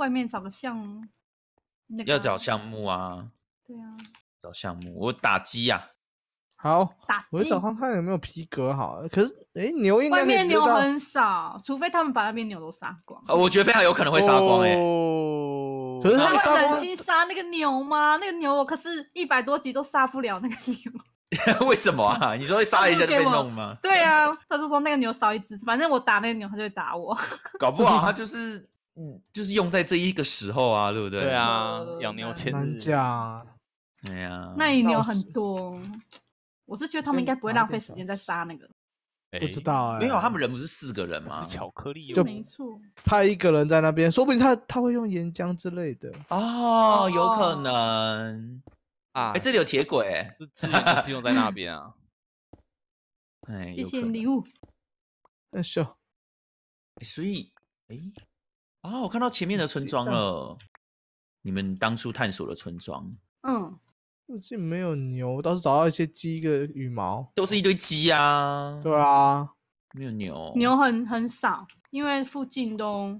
外面找个项目，要找项目啊！对啊，找项目，我打鸡啊！好打，我找看看有没有皮革好。可是，哎，牛应该外面牛很少，除非他们把那边牛都杀光。呃，我觉得非常有可能会杀光哎。可是他们忍心杀那个牛吗？那个牛我可是一百多级都杀不了那个牛。为什么啊？你说杀一下就被弄吗？对啊，他是说那个牛少一只，反正我打那个牛，他就会打我。搞不好他就 是。嗯，就是用在这一个时候啊，对不对？对啊，养牛牵只架。哎呀，那也牛很多。我是觉得他们应该不会浪费时间在杀那个。不知道哎，没有，他们人不是四个人吗？是巧克力，就没错。他一个人在那边，说不定他他会用岩浆之类的哦，有可能啊。哎，这里有铁轨，是是用在那边啊。哎，谢谢礼物。那秀。所以，哎。哦，我看到前面的村庄了。你们当初探索的村庄，嗯，附近没有牛，倒是找到一些鸡的羽毛，都是一堆鸡啊。对啊，没有牛，牛很很少，因为附近都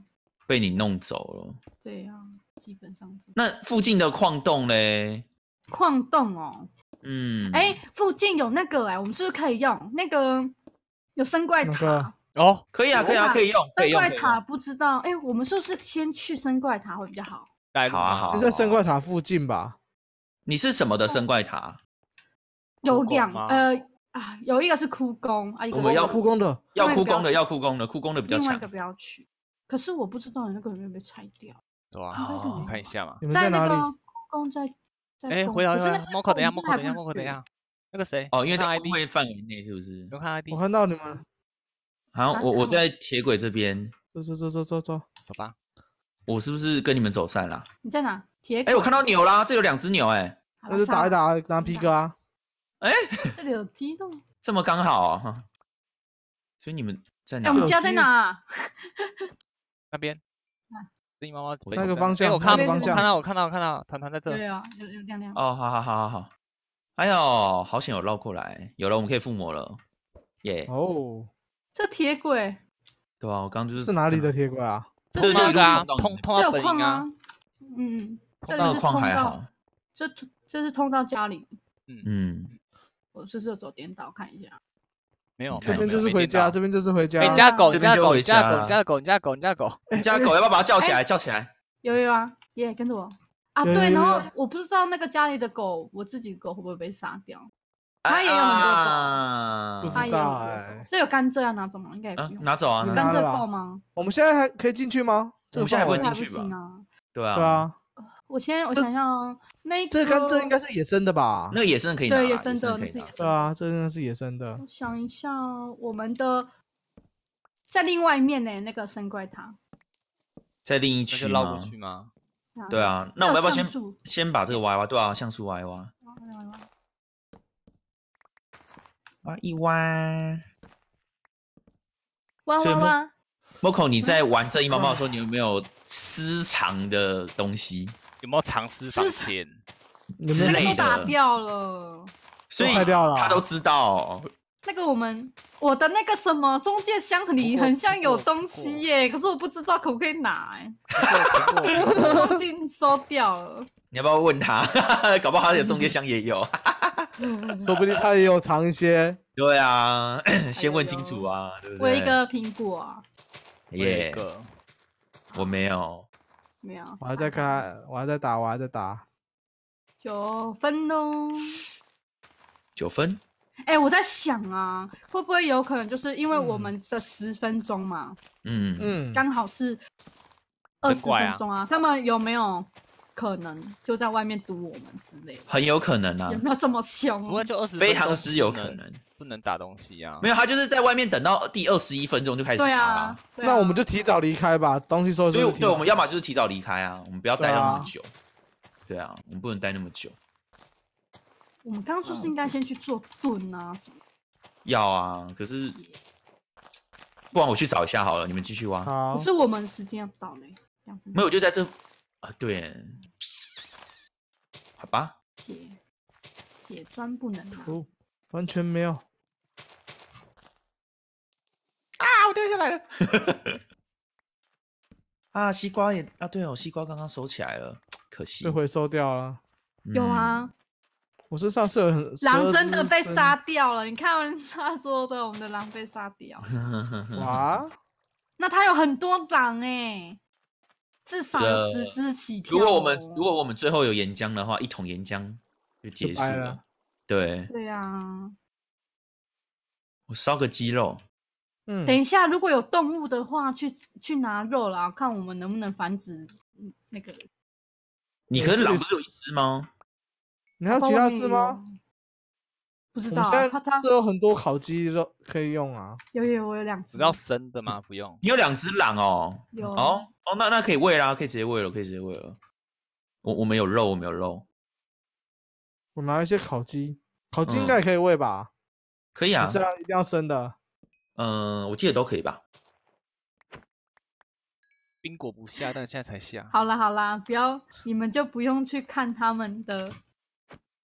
被你弄走了。对啊，基本上。那附近的矿洞嘞？矿洞哦，嗯，哎，附近有那个哎，我们是不是可以用那个有生怪塔？哦，可以啊，可以啊，可以用。怪塔不知道，哎，我们是不是先去升怪塔会比较好？好啊，好，就在生怪塔附近吧。你是什么的升怪塔？有两，呃啊，有一个是枯宫，啊，我们要枯宫的，要枯宫的，要枯宫的，枯宫的比较强。另外一个不要去。可是我不知道，你那个有没有被拆掉？走啊，看一下嘛。你们在哪里？枯宫在在。哎，回头再。m o c 等一下 m o 等一下 m o 等一下。那个谁？哦，因为在 ID 范围内是不是？我看 ID，我看到你们。好，我我在铁轨这边，走走走走走走，走吧。我是不是跟你们走散了？你在哪？铁轨？哎，我看到牛啦，这有两只牛哎。那就打一打，拿皮哥啊。哎，这里有激动。这么刚好所以你们在哪？我们家在哪？那边。你妈妈那个方向？哎，我看到，我看到，我看到，团团在这。对啊，有有亮亮。哦，好好好好好。哎呦，好险有绕过来，有了，我们可以附魔了，耶。哦。这铁轨，对啊，我刚就是是哪里的铁轨啊？这这个啊，通通到本啊，嗯，这里是通好，这这是通到家里，嗯嗯，我这是走颠倒看一下，没有，这边就是回家，这边就是回家，你家狗，你家狗，你家狗，你家狗，你家狗，你家狗，要不要把它叫起来？叫起来？有有啊，耶，跟着我啊，对，然后我不知道那个家里的狗，我自己狗会不会被杀掉？它也有很多种，不知道。这有甘蔗要拿走吗？应该拿走啊。甘蔗够吗？我们现在还可以进去吗？我们现在还不会进去吧？对啊。对啊。我先我想想，那一个甘蔗应该是野生的吧？那个野生的可以拿。对，野生的可以。对啊，这个是野生的。我想一下，我们的在另外一面呢，那个神怪塔，在另一区吗？对啊。那我们要不要先先把这个挖挖？对啊，像素挖挖。弯一弯，弯弯弯。Moco，你在玩这一毛毛的时候，你有没有私藏的东西？有没有藏私藏钱？全都打掉了，所以掉了，他都知道。那个我们我的那个什么中介箱里很像有东西耶，可是我不知道可不可以拿。已经收掉了。你要不要问他？搞不好他有中介箱也有。说不定他也有尝一些。对啊，先问清楚啊，对不对？我一个苹果。一个，我没有。没有。我还在看，我还在打，我还在打。九分哦。九分。哎，我在想啊，会不会有可能就是因为我们的十分钟嘛？嗯嗯。刚好是二十分钟啊，他们有没有？可能就在外面堵我们之类，很有可能啊。有没有这么凶？不过就二十，非常之有可能。不能打东西啊。没有，他就是在外面等，到第二十一分钟就开始杀。对啊，那我们就提早离开吧，东西收拾。所以，对，我们要么就是提早离开啊，我们不要待那么久。对啊，我们不能待那么久。我们刚刚说是应该先去做盾啊什么？要啊，可是，不然我去找一下好了。你们继续挖。可是我们时间要到嘞，没有，我就在这啊。对。好吧。铁铁砖不能拿，完全没有。啊！我掉下来了。啊！西瓜也啊，对哦，西瓜刚刚收起来了，可惜被回收掉了。有啊，我身上是有很狼真的被杀掉了，你看他说的，我们的狼被杀掉 哇！那他有很多狼哎。至少十只起跳。如果我们如果我们最后有岩浆的话，一桶岩浆就结束了。对对呀，我烧个鸡肉。嗯，等一下，如果有动物的话，去去拿肉啦，看我们能不能繁殖那个。你和老是有一只吗？还有其他只吗？不知道，它是有很多烤鸡肉可以用啊。有有，我有两只。要生的吗？不用。你有两只狼哦。有。哦哦，那那可以喂啦，可以直接喂了，可以直接喂了。我我们有肉，我们有肉。我拿一些烤鸡，烤鸡应该可以喂吧？可以啊。是啊，一定要生的？嗯，我记得都可以吧。冰果不下但现在才下。好了好了，不要，你们就不用去看他们的。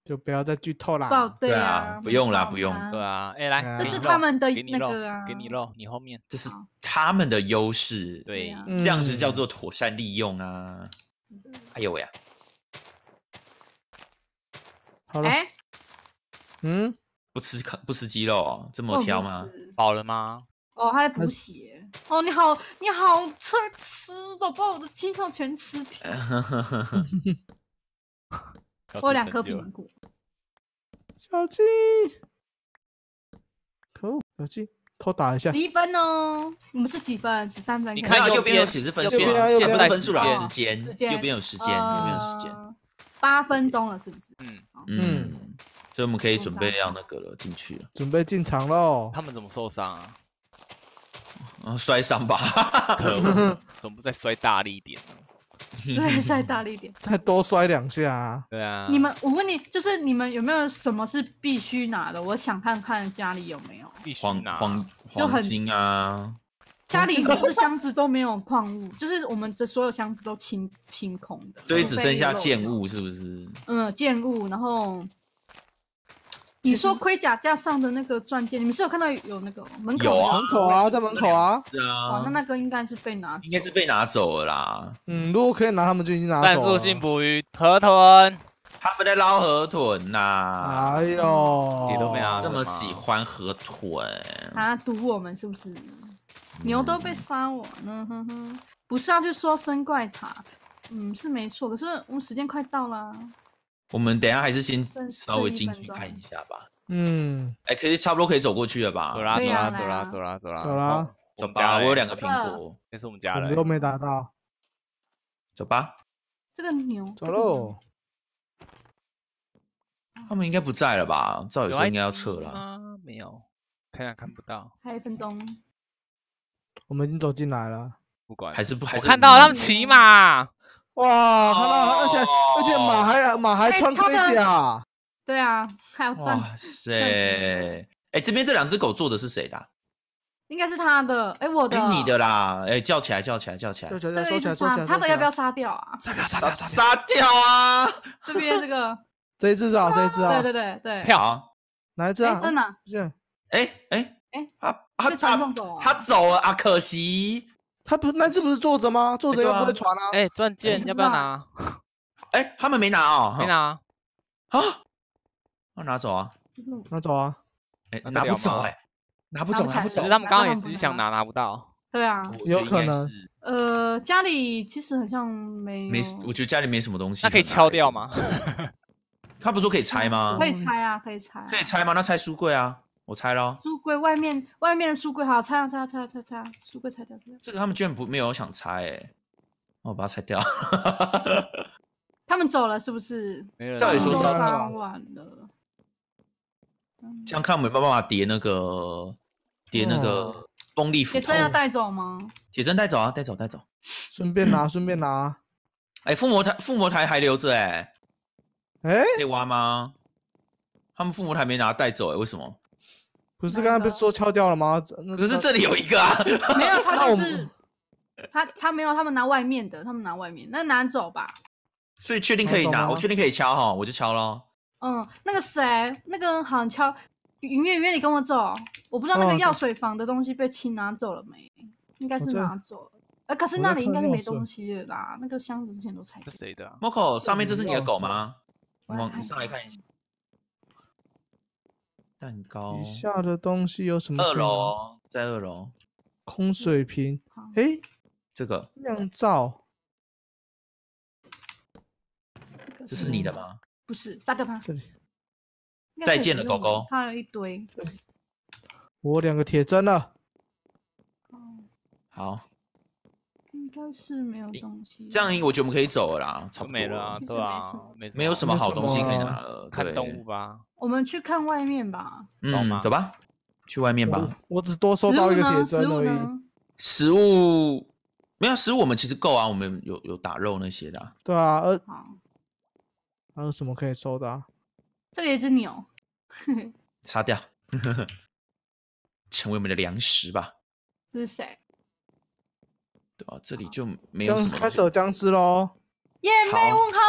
就不要再剧透了。对啊，不用啦，不用。对啊，哎，来，这是他们的那个啊，给你肉，你后面这是他们的优势，对，这样子叫做妥善利用啊。哎呦呀，好了，哎，嗯，不吃可不吃鸡肉，这么挑吗？饱了吗？哦，还补血哦。你好，你好，吃吃的，把我的鸡肉全吃掉。我两颗苹果。小鸡，可恶！小鸡偷打一下。十一分哦，我们是几分？十三分。你看右边有显示分数，不是分数，时间。时间。右边有时间，右边有时间？八分钟了，是不是？嗯嗯。所以我们可以准备要那个了，进去了。准备进场喽。他们怎么受伤啊？啊，摔伤吧。可恶！怎么不再摔大力一点？呢？对，再 大力一点，再多摔两下。对啊，你们，我问你，就是你们有没有什么是必须拿的？我想看看家里有没有。必须拿，金啊，家里就是箱子都没有矿物，就是我们的所有箱子都清清空的，所以只剩下建物，是不是？嗯，建物，然后。你说盔甲架上的那个钻戒，你们是有看到有那个门口有啊，门口啊，在门口啊，是啊，那那个应该是被拿，应该是被拿走了啦。嗯，如果可以拿，他们就已经拿走了。战术性捕鱼河豚，他们在捞河豚呐。哎呦，你都没有这么喜欢河豚啊？赌我们是不是？牛都被杀我哼，不是要去说声怪他，嗯，是没错。可是我们时间快到了。我们等下还是先稍微进去看一下吧。嗯，哎，可以差不多可以走过去了吧？走啦，走啦，走啦，走啦，走啦，走啦。我吧。我有两个苹果，那是我们家的。都没打到。走吧。这个牛走喽。他们应该不在了吧？照理说应该要撤了。没有，看下看不到。还一分钟。我们已经走进来了。不管，还是不还是。我看到他们骑马。哇，看了，而且。马还马还穿盔甲，对啊，还有钻。哇塞！哎，这边这两只狗坐的是谁的？应该是他的。哎，我的。你的啦！哎，叫起来，叫起来，叫起来！叫起来，叫起他的要不要杀掉啊？杀掉，杀掉，杀掉啊！这边这个，这一只知道？谁知道？对对对对。跳，啊！哪一只？真的？哎哎哎，他他他他走了啊！可惜，他不那只不是坐着吗？坐着又不会传啊！哎，钻戒要不要拿？哎，他们没拿哦，没拿啊，啊，我拿走啊，拿走啊，哎，拿不走哎，拿不走，拿不走。他们刚刚也只是想拿，拿不到。对啊，有可能，呃，家里其实好像没没，我觉得家里没什么东西。那可以敲掉吗？他不是说可以拆吗？可以拆啊，可以拆，可以拆吗？那拆书柜啊，我拆了。书柜外面外面的书柜好拆啊，拆啊，拆啊，拆啊，书柜拆掉。这个他们居然不没有想拆哎，我把它拆掉。他们走了是不是？赵宇说：“是啊，是啊。”晚了，这样看没办法叠那个，叠那个风力。铁真要带走吗？铁真带走啊，带走，带走，顺便拿，顺便拿。哎，附魔台，附魔台还留着哎，哎，可以挖吗？他们附魔台没拿带走哎，为什么？不是刚刚不是说敲掉了吗？可是这里有一个啊。没有，他就是他，他没有，他们拿外面的，他们拿外面，那拿走吧。所以确定可以拿，我确定可以敲哈，我就敲咯。嗯，那个谁，那个好像敲。云月，云月，你跟我走。我不知道那个药水房的东西被亲拿走了没？应该是拿走了。哎，可是那里应该没东西的啦。那个箱子之前都拆了。谁的？Moco，上面这是你的狗吗？我来看一下。蛋糕。下的东西有什么？二楼，在二楼。空水瓶。哎，这个。酿造。这是你的吗？不是，杀掉它。再见了，狗狗。它有一堆。我两个铁针了。哦。好。应该是没有东西。这样我觉得我们可以走了啦，差不没了，对吧？没，没有什么好东西可以拿了，看动物吧。我们去看外面吧。嗯，走吧，去外面吧。我只多收到一个铁针。而已。食物没有食物，我们其实够啊，我们有有打肉那些的。对啊，还有什么可以收的？这里一只鸟，杀掉，成为我们的粮食吧。这是谁？对啊，这里就没有什么。开始僵尸喽！耶，没问号。